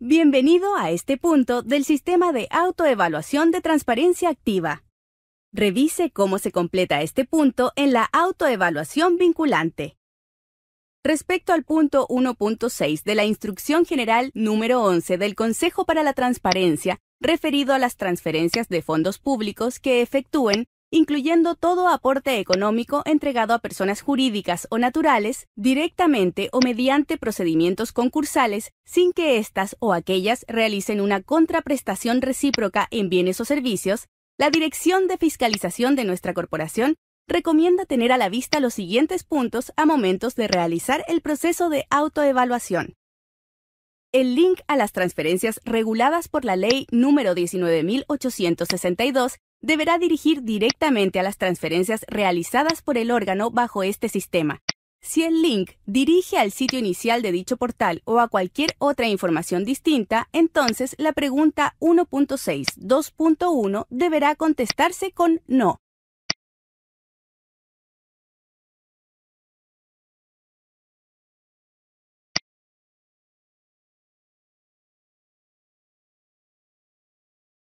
Bienvenido a este punto del sistema de autoevaluación de transparencia activa. Revise cómo se completa este punto en la autoevaluación vinculante. Respecto al punto 1.6 de la Instrucción General número 11 del Consejo para la Transparencia, referido a las transferencias de fondos públicos que efectúen incluyendo todo aporte económico entregado a personas jurídicas o naturales, directamente o mediante procedimientos concursales, sin que éstas o aquellas realicen una contraprestación recíproca en bienes o servicios, la Dirección de Fiscalización de nuestra corporación recomienda tener a la vista los siguientes puntos a momentos de realizar el proceso de autoevaluación. El link a las transferencias reguladas por la Ley número 19862 deberá dirigir directamente a las transferencias realizadas por el órgano bajo este sistema. Si el link dirige al sitio inicial de dicho portal o a cualquier otra información distinta, entonces la pregunta 1.6.2.1 deberá contestarse con no.